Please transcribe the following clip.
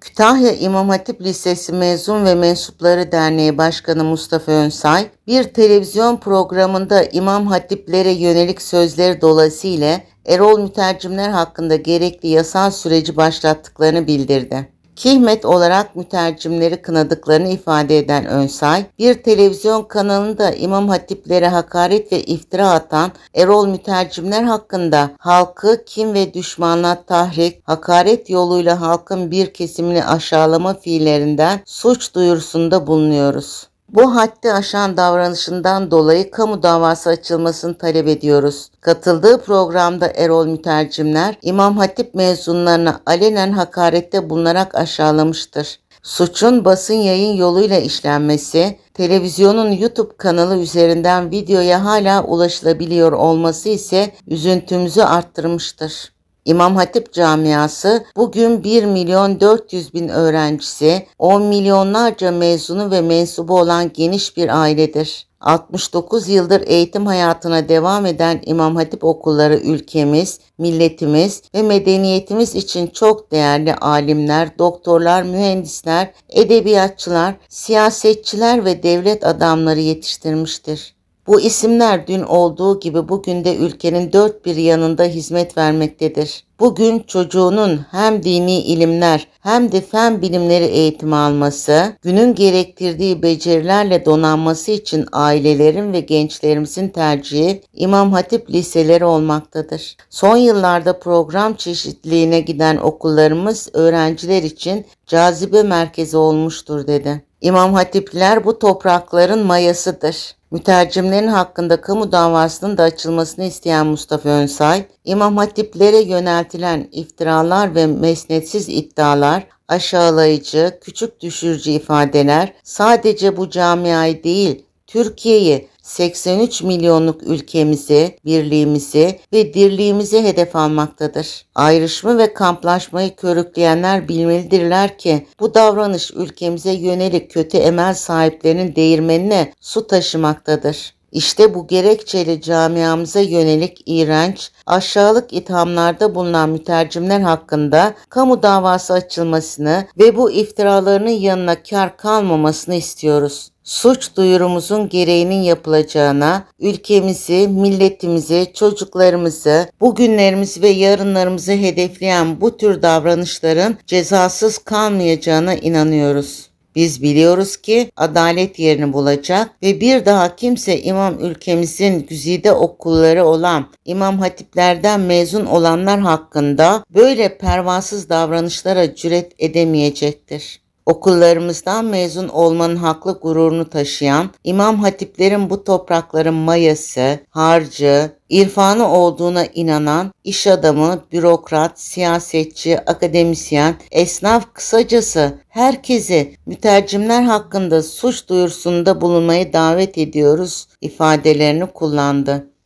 Kütahya İmam Hatip Lisesi Mezun ve Mensupları Derneği Başkanı Mustafa Önsay, bir televizyon programında İmam Hatiplere yönelik sözleri dolayısıyla Erol Mütercimler hakkında gerekli yasal süreci başlattıklarını bildirdi. Kihmet olarak mütercimleri kınadıklarını ifade eden Önsay, bir televizyon kanalında imam hatipleri hakaret ve iftira atan Erol mütercimler hakkında halkı kim ve düşmanla tahrik, hakaret yoluyla halkın bir kesimini aşağılama fiillerinden suç duyurusunda bulunuyoruz. Bu haddi aşan davranışından dolayı kamu davası açılmasını talep ediyoruz. Katıldığı programda Erol Mütercimler, İmam Hatip mezunlarına alenen hakarette bulunarak aşağılamıştır. Suçun basın yayın yoluyla işlenmesi, televizyonun YouTube kanalı üzerinden videoya hala ulaşılabiliyor olması ise üzüntümüzü arttırmıştır. İmam Hatip camiası bugün 1 milyon 400 bin öğrencisi, 10 milyonlarca mezunu ve mensubu olan geniş bir ailedir. 69 yıldır eğitim hayatına devam eden İmam Hatip okulları ülkemiz, milletimiz ve medeniyetimiz için çok değerli alimler, doktorlar, mühendisler, edebiyatçılar, siyasetçiler ve devlet adamları yetiştirmiştir. Bu isimler dün olduğu gibi bugün de ülkenin dört bir yanında hizmet vermektedir. Bugün çocuğunun hem dini ilimler hem de fen bilimleri eğitimi alması, günün gerektirdiği becerilerle donanması için ailelerin ve gençlerimizin tercihi İmam Hatip liseleri olmaktadır. Son yıllarda program çeşitliliğine giden okullarımız öğrenciler için cazibe merkezi olmuştur dedi. İmam Hatipler bu toprakların mayasıdır. Mütercimlerin hakkında kamu davasının da açılmasını isteyen Mustafa Önsay, İmam Hatiplere yöneltilen iftiralar ve mesnetsiz iddialar, aşağılayıcı, küçük düşürücü ifadeler sadece bu camiayı değil Türkiye'yi 83 milyonluk ülkemizi, birliğimizi ve dirliğimizi hedef almaktadır. Ayrışma ve kamplaşmayı körükleyenler bilmelidirler ki bu davranış ülkemize yönelik kötü emel sahiplerinin değirmenine su taşımaktadır. İşte bu gerekçeli camiamıza yönelik iğrenç, aşağılık ithamlarda bulunan mütercimler hakkında kamu davası açılmasını ve bu iftiralarının yanına kar kalmamasını istiyoruz suç duyurumuzun gereğinin yapılacağına, ülkemizi, milletimizi, çocuklarımızı, bugünlerimizi ve yarınlarımızı hedefleyen bu tür davranışların cezasız kalmayacağına inanıyoruz. Biz biliyoruz ki adalet yerini bulacak ve bir daha kimse imam ülkemizin güzide okulları olan imam hatiplerden mezun olanlar hakkında böyle pervasız davranışlara cüret edemeyecektir. Okullarımızdan mezun olmanın haklı gururunu taşıyan İmam Hatiplerin bu toprakların mayası, harcı, irfanı olduğuna inanan iş adamı, bürokrat, siyasetçi, akademisyen, esnaf kısacası herkesi mütercimler hakkında suç duyurusunda bulunmayı davet ediyoruz ifadelerini kullandı.